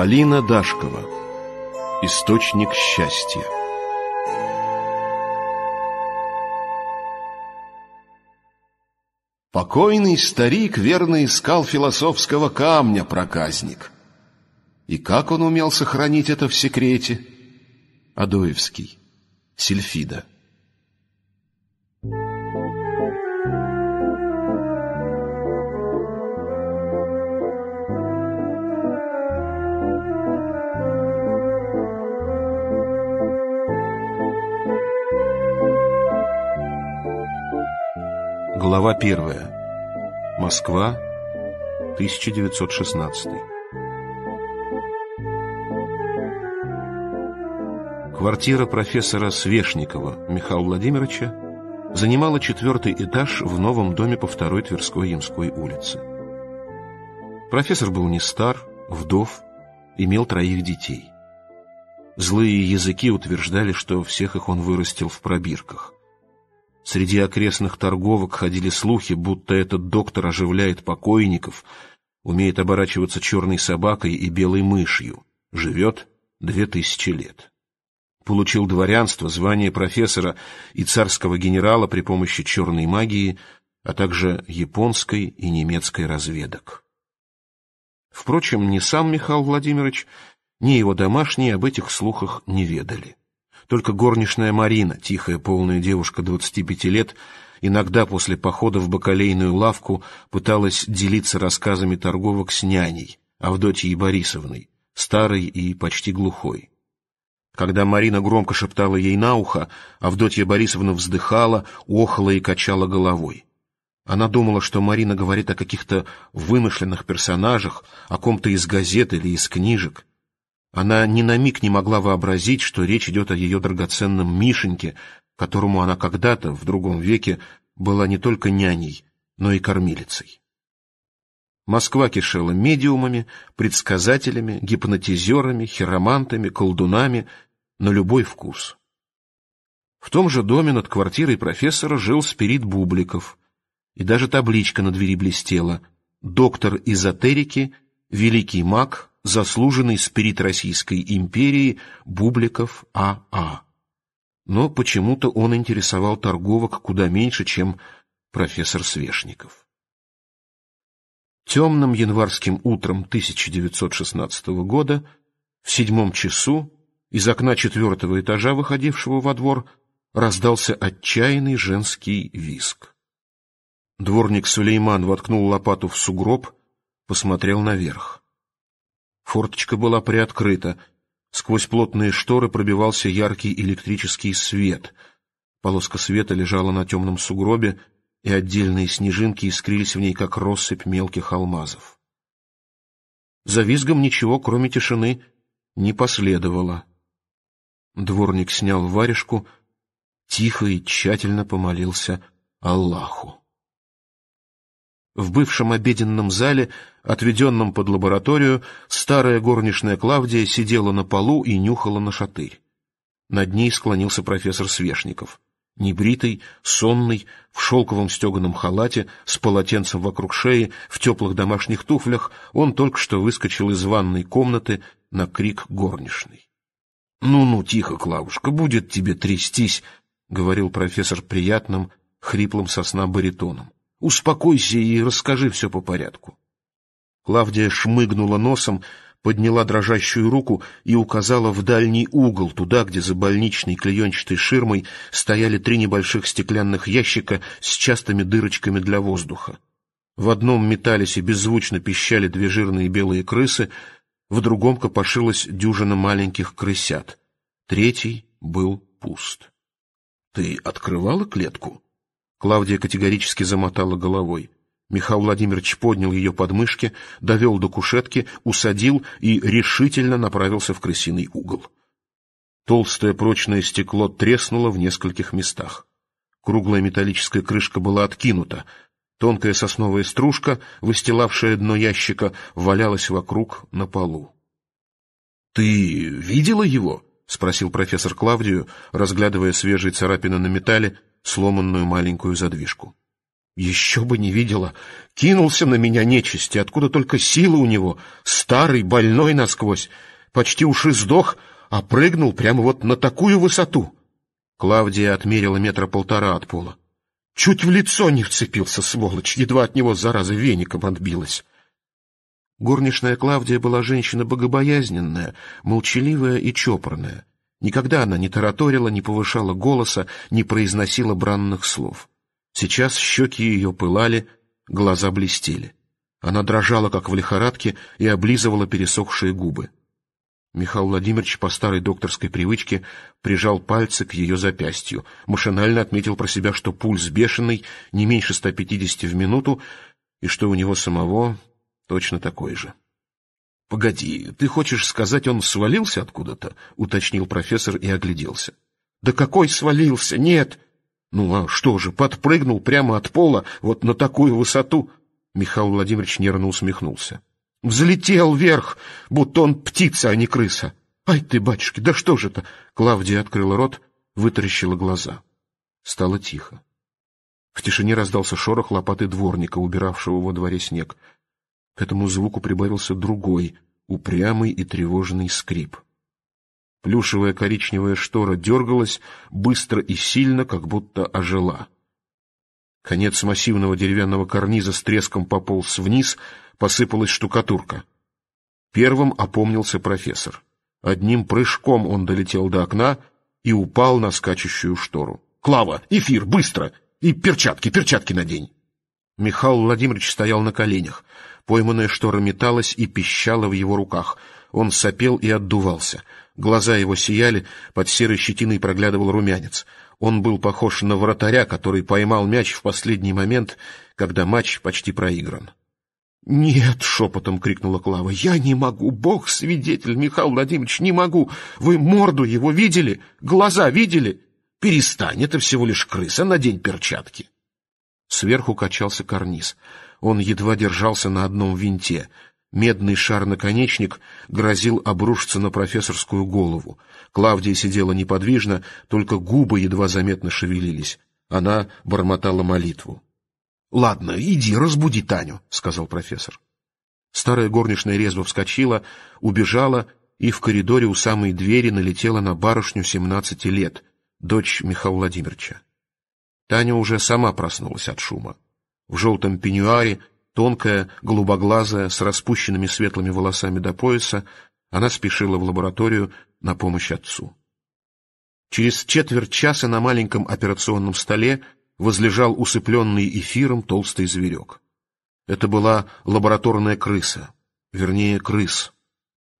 Полина Дашкова Источник счастья Покойный старик верно искал философского камня проказник. И как он умел сохранить это в секрете? Адоевский. Сильфида. Глава 1. Москва, 1916. Квартира профессора Свешникова Михаила Владимировича занимала четвертый этаж в новом доме по второй Тверской Ямской улице. Профессор был не стар, вдов, имел троих детей. Злые языки утверждали, что всех их он вырастил в пробирках – Среди окрестных торговок ходили слухи, будто этот доктор оживляет покойников, умеет оборачиваться черной собакой и белой мышью, живет две тысячи лет. Получил дворянство, звание профессора и царского генерала при помощи черной магии, а также японской и немецкой разведок. Впрочем, ни сам Михаил Владимирович, ни его домашние об этих слухах не ведали. Только горничная Марина, тихая полная девушка 25 лет, иногда после похода в бакалейную лавку пыталась делиться рассказами торговок с няней, Авдотьей Борисовной, старой и почти глухой. Когда Марина громко шептала ей на ухо, Авдотья Борисовна вздыхала, охала и качала головой. Она думала, что Марина говорит о каких-то вымышленных персонажах, о ком-то из газет или из книжек. Она ни на миг не могла вообразить, что речь идет о ее драгоценном Мишеньке, которому она когда-то, в другом веке, была не только няней, но и кормилицей. Москва кишела медиумами, предсказателями, гипнотизерами, хиромантами, колдунами на любой вкус. В том же доме над квартирой профессора жил спирит Бубликов, и даже табличка на двери блестела «Доктор эзотерики, великий маг заслуженный спирит Российской империи Бубликов А.А. А. Но почему-то он интересовал торговок куда меньше, чем профессор Свешников. Темным январским утром 1916 года в седьмом часу из окна четвертого этажа, выходившего во двор, раздался отчаянный женский виск. Дворник Сулейман воткнул лопату в сугроб, посмотрел наверх. Форточка была приоткрыта. Сквозь плотные шторы пробивался яркий электрический свет. Полоска света лежала на темном сугробе, и отдельные снежинки искрились в ней, как россыпь мелких алмазов. За визгом ничего, кроме тишины, не последовало. Дворник снял варежку, тихо и тщательно помолился Аллаху. В бывшем обеденном зале, отведенном под лабораторию, старая горничная Клавдия сидела на полу и нюхала на шатырь. Над ней склонился профессор Свешников. Небритый, сонный, в шелковом стеганом халате, с полотенцем вокруг шеи, в теплых домашних туфлях, он только что выскочил из ванной комнаты на крик горничной. «Ну-ну, тихо, Клавушка, будет тебе трястись», — говорил профессор приятным, хриплым сосна баритоном. Успокойся и расскажи все по порядку. Клавдия шмыгнула носом, подняла дрожащую руку и указала в дальний угол, туда, где за больничной клеенчатой ширмой стояли три небольших стеклянных ящика с частыми дырочками для воздуха. В одном метались и беззвучно пищали две жирные белые крысы, в другом копошилась дюжина маленьких крысят. Третий был пуст. — Ты открывала клетку? Клавдия категорически замотала головой. Михаил Владимирович поднял ее подмышки, довел до кушетки, усадил и решительно направился в крысиный угол. Толстое прочное стекло треснуло в нескольких местах. Круглая металлическая крышка была откинута. Тонкая сосновая стружка, выстилавшая дно ящика, валялась вокруг на полу. — Ты видела его? — спросил профессор Клавдию, разглядывая свежие царапины на металле сломанную маленькую задвижку. Еще бы не видела. Кинулся на меня нечисти, откуда только сила у него. Старый, больной насквозь. Почти уж и сдох, а прыгнул прямо вот на такую высоту. Клавдия отмерила метра полтора от пола. Чуть в лицо не вцепился, сволочь, едва от него, зараза, веником отбилась. Горничная Клавдия была женщина богобоязненная, молчаливая и чопорная. Никогда она не тараторила, не повышала голоса, не произносила бранных слов. Сейчас щеки ее пылали, глаза блестели. Она дрожала, как в лихорадке, и облизывала пересохшие губы. Михаил Владимирович по старой докторской привычке прижал пальцы к ее запястью, машинально отметил про себя, что пульс бешеный, не меньше 150 в минуту, и что у него самого точно такой же. «Погоди, ты хочешь сказать, он свалился откуда-то?» — уточнил профессор и огляделся. «Да какой свалился? Нет!» «Ну а что же, подпрыгнул прямо от пола, вот на такую высоту!» Михаил Владимирович нервно усмехнулся. «Взлетел вверх, будто он птица, а не крыса!» «Ай ты, батюшки, да что же это?» Клавдия открыла рот, вытаращила глаза. Стало тихо. В тишине раздался шорох лопаты дворника, убиравшего во дворе снег. К этому звуку прибавился другой, упрямый и тревожный скрип. Плюшевая коричневая штора дергалась быстро и сильно, как будто ожила. Конец массивного деревянного карниза с треском пополз вниз, посыпалась штукатурка. Первым опомнился профессор. Одним прыжком он долетел до окна и упал на скачущую штору. «Клава, эфир, быстро! И перчатки, перчатки надень!» Михаил Владимирович стоял на коленях. Пойманная штора металась и пищала в его руках. Он сопел и отдувался. Глаза его сияли, под серой щетиной проглядывал румянец. Он был похож на вратаря, который поймал мяч в последний момент, когда матч почти проигран. «Нет!» — шепотом крикнула Клава. «Я не могу! Бог свидетель, Михаил Владимирович, не могу! Вы морду его видели? Глаза видели? Перестань, это всего лишь крыса, надень перчатки!» Сверху качался карниз. Он едва держался на одном винте. Медный шар-наконечник грозил обрушиться на профессорскую голову. Клавдия сидела неподвижно, только губы едва заметно шевелились. Она бормотала молитву. — Ладно, иди, разбуди Таню, — сказал профессор. Старая горничная резво вскочила, убежала и в коридоре у самой двери налетела на барышню семнадцати лет, дочь Михаила Владимировича. Таня уже сама проснулась от шума. В желтом пеньюаре, тонкая, голубоглазая, с распущенными светлыми волосами до пояса, она спешила в лабораторию на помощь отцу. Через четверть часа на маленьком операционном столе возлежал усыпленный эфиром толстый зверек. Это была лабораторная крыса, вернее, крыс.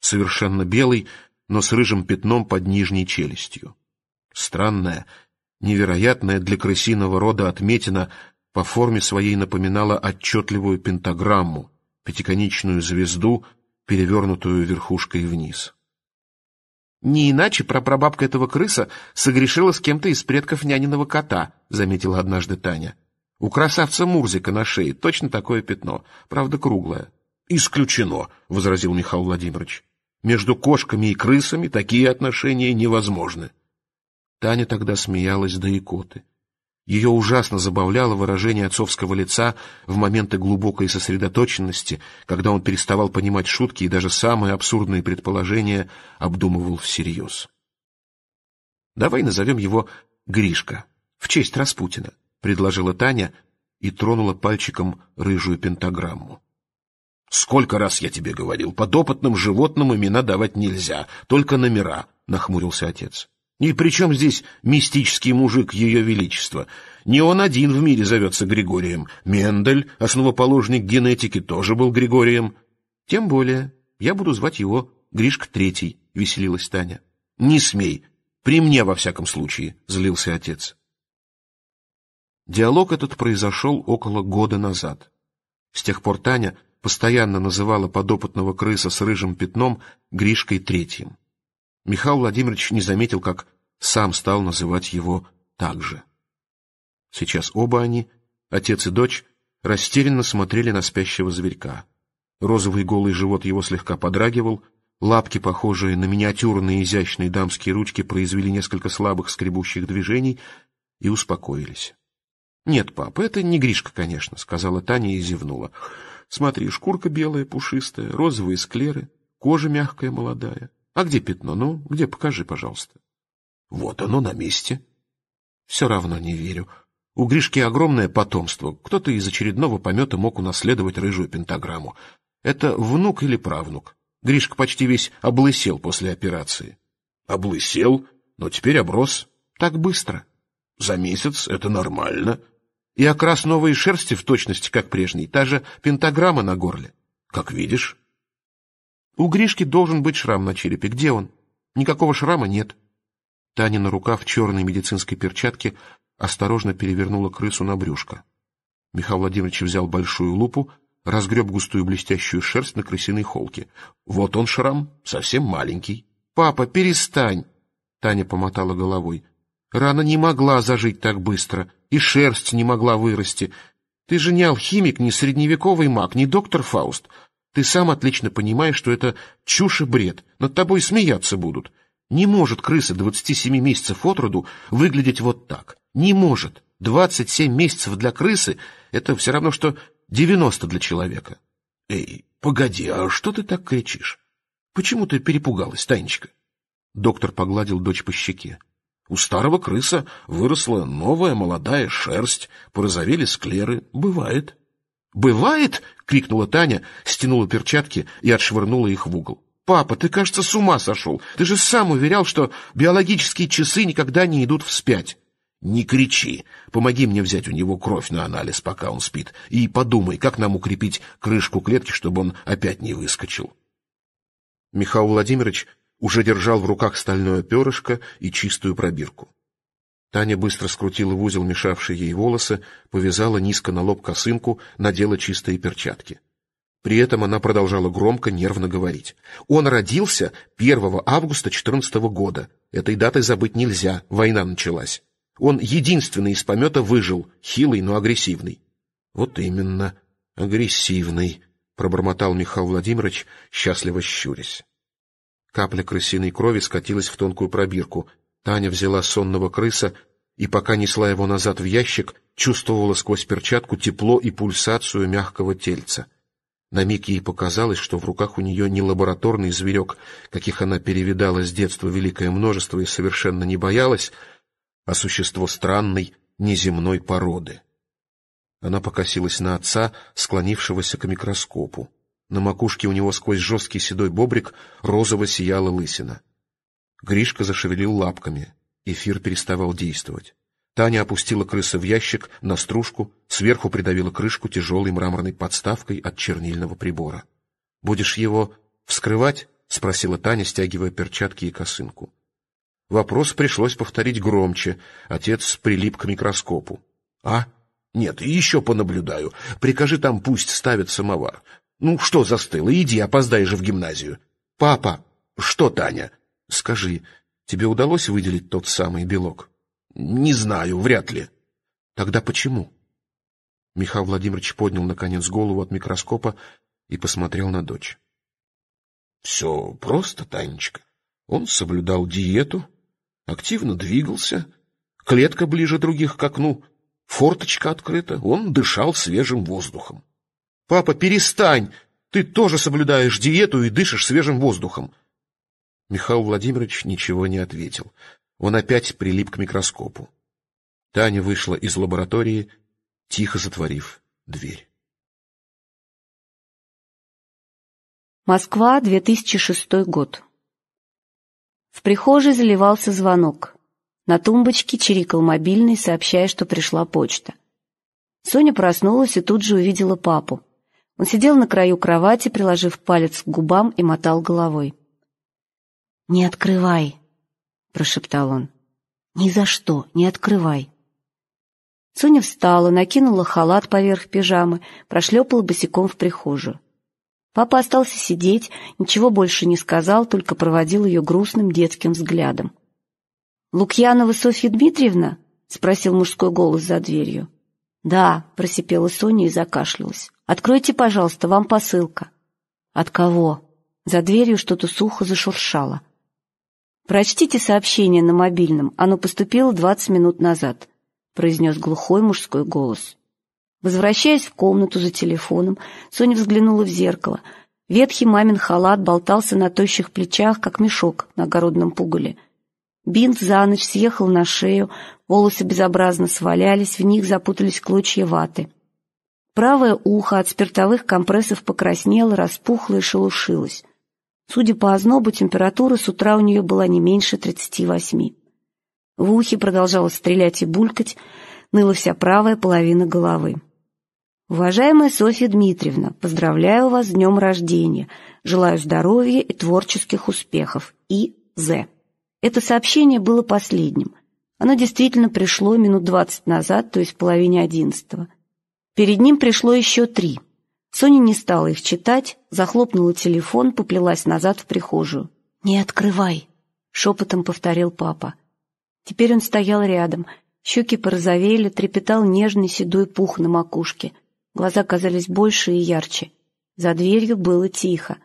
Совершенно белый, но с рыжим пятном под нижней челюстью. Странная, Невероятная для крысиного рода отметина по форме своей напоминала отчетливую пентаграмму, пятиконечную звезду, перевернутую верхушкой вниз. «Не иначе прапрабабка этого крыса согрешила с кем-то из предков няниного кота», — заметила однажды Таня. «У красавца Мурзика на шее точно такое пятно, правда круглое». «Исключено», — возразил Михаил Владимирович. «Между кошками и крысами такие отношения невозможны». Таня тогда смеялась до икоты. Ее ужасно забавляло выражение отцовского лица в моменты глубокой сосредоточенности, когда он переставал понимать шутки и даже самые абсурдные предположения обдумывал всерьез. «Давай назовем его Гришка, в честь Распутина», — предложила Таня и тронула пальчиком рыжую пентаграмму. «Сколько раз я тебе говорил, подопытным животным имена давать нельзя, только номера», — нахмурился отец. И при чем здесь мистический мужик Ее Величества? Не он один в мире зовется Григорием. Мендель, основоположник генетики, тоже был Григорием. Тем более, я буду звать его Гришка Третий, — веселилась Таня. — Не смей. При мне, во всяком случае, — злился отец. Диалог этот произошел около года назад. С тех пор Таня постоянно называла подопытного крыса с рыжим пятном Гришкой Третьим. Михаил Владимирович не заметил, как сам стал называть его так же. Сейчас оба они, отец и дочь, растерянно смотрели на спящего зверька. Розовый голый живот его слегка подрагивал, лапки, похожие на миниатюрные изящные дамские ручки, произвели несколько слабых скребущих движений и успокоились. — Нет, пап, это не Гришка, конечно, — сказала Таня и зевнула. — Смотри, шкурка белая, пушистая, розовые склеры, кожа мягкая, молодая. А где пятно? Ну, где? Покажи, пожалуйста. Вот оно на месте. Все равно не верю. У Гришки огромное потомство. Кто-то из очередного помета мог унаследовать рыжую пентаграмму. Это внук или правнук? Гришка почти весь облысел после операции. Облысел, но теперь оброс. Так быстро. За месяц это нормально. И окрас новой шерсти в точности, как прежний, та же пентаграмма на горле. Как видишь, у Гришки должен быть шрам на черепе. Где он? Никакого шрама нет. Таня на рукав черной медицинской перчатки осторожно перевернула крысу на брюшко. Михаил Владимирович взял большую лупу, разгреб густую блестящую шерсть на крысиной холке. Вот он шрам, совсем маленький. «Папа, перестань!» Таня помотала головой. «Рана не могла зажить так быстро, и шерсть не могла вырасти. Ты же не алхимик, не средневековый маг, не доктор Фауст. Ты сам отлично понимаешь, что это чушь и бред. Над тобой смеяться будут. Не может крыса 27 месяцев от роду выглядеть вот так. Не может. 27 месяцев для крысы — это все равно, что 90 для человека. Эй, погоди, а что ты так кричишь? Почему ты перепугалась, Танечка? Доктор погладил дочь по щеке. У старого крыса выросла новая молодая шерсть, порозовели склеры. Бывает. «Бывает?» — крикнула Таня, стянула перчатки и отшвырнула их в угол. «Папа, ты, кажется, с ума сошел. Ты же сам уверял, что биологические часы никогда не идут вспять». «Не кричи. Помоги мне взять у него кровь на анализ, пока он спит, и подумай, как нам укрепить крышку клетки, чтобы он опять не выскочил». Михаил Владимирович уже держал в руках стальное перышко и чистую пробирку. Таня быстро скрутила в узел мешавшие ей волосы, повязала низко на лоб косынку, надела чистые перчатки. При этом она продолжала громко, нервно говорить. «Он родился 1 августа 14 года. Этой даты забыть нельзя, война началась. Он единственный из помета выжил, хилый, но агрессивный». «Вот именно, агрессивный», — пробормотал Михаил Владимирович, счастливо щурясь. Капля крысиной крови скатилась в тонкую пробирку, Таня взяла сонного крыса и, пока несла его назад в ящик, чувствовала сквозь перчатку тепло и пульсацию мягкого тельца. На миг ей показалось, что в руках у нее не лабораторный зверек, каких она перевидала с детства великое множество и совершенно не боялась, а существо странной, неземной породы. Она покосилась на отца, склонившегося к микроскопу. На макушке у него сквозь жесткий седой бобрик розово сияла лысина. Гришка зашевелил лапками. Эфир переставал действовать. Таня опустила крыса в ящик, на стружку, сверху придавила крышку тяжелой мраморной подставкой от чернильного прибора. «Будешь его вскрывать?» — спросила Таня, стягивая перчатки и косынку. Вопрос пришлось повторить громче. Отец прилип к микроскопу. «А? Нет, еще понаблюдаю. Прикажи там, пусть ставят самовар. Ну, что застыло? Иди, опоздай же в гимназию». «Папа!» «Что, Таня?» Скажи, тебе удалось выделить тот самый белок? Не знаю, вряд ли. Тогда почему? Михаил Владимирович поднял, наконец, голову от микроскопа и посмотрел на дочь. Все просто, Танечка. Он соблюдал диету, активно двигался, клетка ближе других к окну, форточка открыта, он дышал свежим воздухом. — Папа, перестань! Ты тоже соблюдаешь диету и дышишь свежим воздухом. Михаил Владимирович ничего не ответил. Он опять прилип к микроскопу. Таня вышла из лаборатории, тихо затворив дверь. Москва, 2006 год. В прихожей заливался звонок. На тумбочке чирикал мобильный, сообщая, что пришла почта. Соня проснулась и тут же увидела папу. Он сидел на краю кровати, приложив палец к губам и мотал головой. «Не открывай!» — прошептал он. «Ни за что не открывай!» Соня встала, накинула халат поверх пижамы, прошлепала босиком в прихожую. Папа остался сидеть, ничего больше не сказал, только проводил ее грустным детским взглядом. «Лукьянова Софья Дмитриевна?» — спросил мужской голос за дверью. «Да», — просипела Соня и закашлялась. «Откройте, пожалуйста, вам посылка». «От кого?» За дверью что-то сухо зашуршало. «Прочтите сообщение на мобильном, оно поступило двадцать минут назад», — произнес глухой мужской голос. Возвращаясь в комнату за телефоном, Соня взглянула в зеркало. Ветхий мамин халат болтался на тощих плечах, как мешок на огородном пугале. Бинт за ночь съехал на шею, волосы безобразно свалялись, в них запутались клочья ваты. Правое ухо от спиртовых компрессов покраснело, распухло и шелушилось. Судя по ознобу, температура с утра у нее была не меньше 38. В ухе продолжала стрелять и булькать, ныла вся правая половина головы. «Уважаемая Софья Дмитриевна, поздравляю вас с днем рождения, желаю здоровья и творческих успехов. И. З». Это сообщение было последним. Оно действительно пришло минут двадцать назад, то есть в половине одиннадцатого. Перед ним пришло еще три – Соня не стала их читать, захлопнула телефон, поплелась назад в прихожую. «Не открывай!» — шепотом повторил папа. Теперь он стоял рядом. Щеки порозовели, трепетал нежный седой пух на макушке. Глаза казались больше и ярче. За дверью было тихо.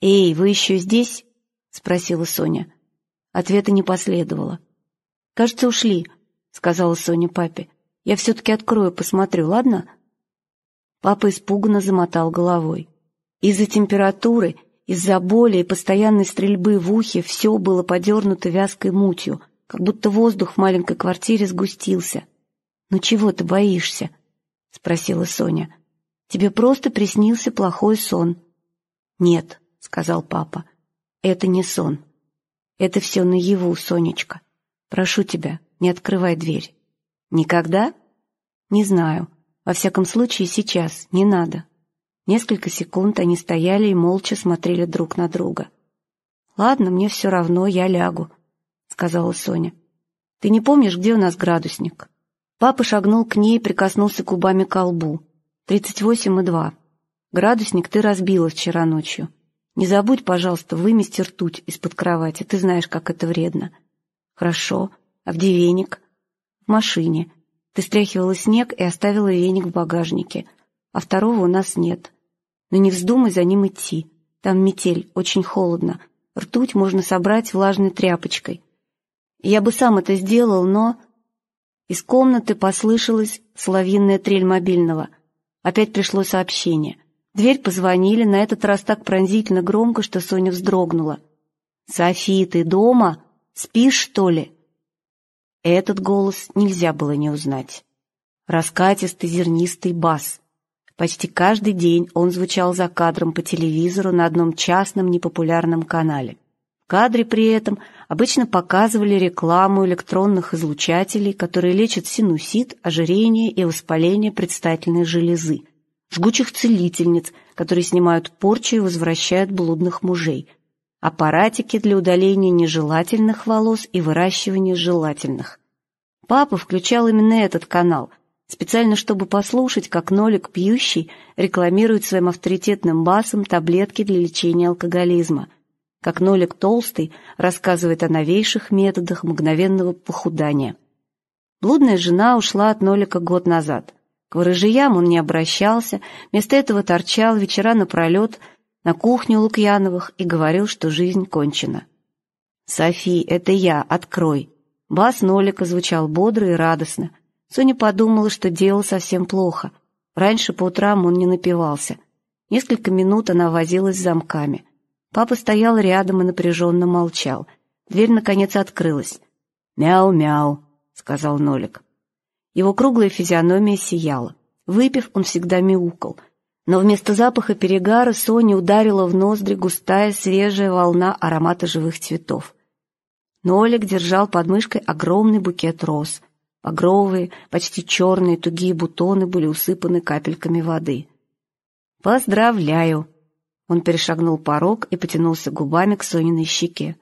«Эй, вы еще здесь?» — спросила Соня. Ответа не последовало. «Кажется, ушли», — сказала Соня папе. «Я все-таки открою, посмотрю, ладно?» Папа испуганно замотал головой. Из-за температуры, из-за боли и постоянной стрельбы в ухе все было подернуто вязкой мутью, как будто воздух в маленькой квартире сгустился. «Ну чего ты боишься?» — спросила Соня. «Тебе просто приснился плохой сон». «Нет», — сказал папа, — «это не сон. Это все наяву, Сонечка. Прошу тебя, не открывай дверь». «Никогда?» «Не знаю», во всяком случае, сейчас, не надо. Несколько секунд они стояли и молча смотрели друг на друга. «Ладно, мне все равно, я лягу», — сказала Соня. «Ты не помнишь, где у нас градусник?» Папа шагнул к ней и прикоснулся губами к лбу. «Тридцать восемь и два. Градусник ты разбила вчера ночью. Не забудь, пожалуйста, вымести ртуть из-под кровати. Ты знаешь, как это вредно». «Хорошо. А где веник?» «В машине. Ты стряхивала снег и оставила веник в багажнике, а второго у нас нет. Но не вздумай за ним идти. Там метель, очень холодно. Ртуть можно собрать влажной тряпочкой. Я бы сам это сделал, но... Из комнаты послышалась соловьиная трель мобильного. Опять пришло сообщение. Дверь позвонили, на этот раз так пронзительно громко, что Соня вздрогнула. «Софи, ты дома? Спишь, что ли?» Этот голос нельзя было не узнать. Раскатистый зернистый бас. Почти каждый день он звучал за кадром по телевизору на одном частном непопулярном канале. В кадре при этом обычно показывали рекламу электронных излучателей, которые лечат синусит, ожирение и воспаление предстательной железы, жгучих целительниц, которые снимают порчу и возвращают блудных мужей – аппаратики для удаления нежелательных волос и выращивания желательных. Папа включал именно этот канал, специально чтобы послушать, как Нолик пьющий рекламирует своим авторитетным басом таблетки для лечения алкоголизма, как Нолик толстый рассказывает о новейших методах мгновенного похудания. Блудная жена ушла от Нолика год назад. К ворожиям он не обращался, вместо этого торчал вечера напролет на кухню Лукьяновых и говорил, что жизнь кончена. «Софи, это я, открой!» Бас Нолика звучал бодро и радостно. Соня подумала, что дело совсем плохо. Раньше по утрам он не напивался. Несколько минут она возилась с замками. Папа стоял рядом и напряженно молчал. Дверь, наконец, открылась. «Мяу-мяу», — сказал Нолик. Его круглая физиономия сияла. Выпив, он всегда мяукал. Но вместо запаха перегара Соне ударила в ноздри густая, свежая волна аромата живых цветов но Олег держал под мышкой огромный букет роз. Багровые, почти черные, тугие бутоны были усыпаны капельками воды. «Поздравляю!» Он перешагнул порог и потянулся губами к Сониной щеке.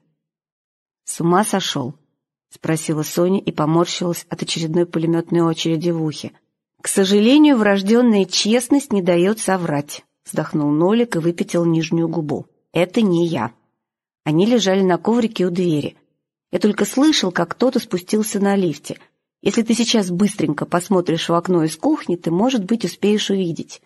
«С ума сошел?» — спросила Соня и поморщилась от очередной пулеметной очереди в ухе. «К сожалению, врожденная честность не дает соврать», — вздохнул Нолик и выпятил нижнюю губу. «Это не я». Они лежали на коврике у двери. Я только слышал, как кто-то спустился на лифте. Если ты сейчас быстренько посмотришь в окно из кухни, ты, может быть, успеешь увидеть.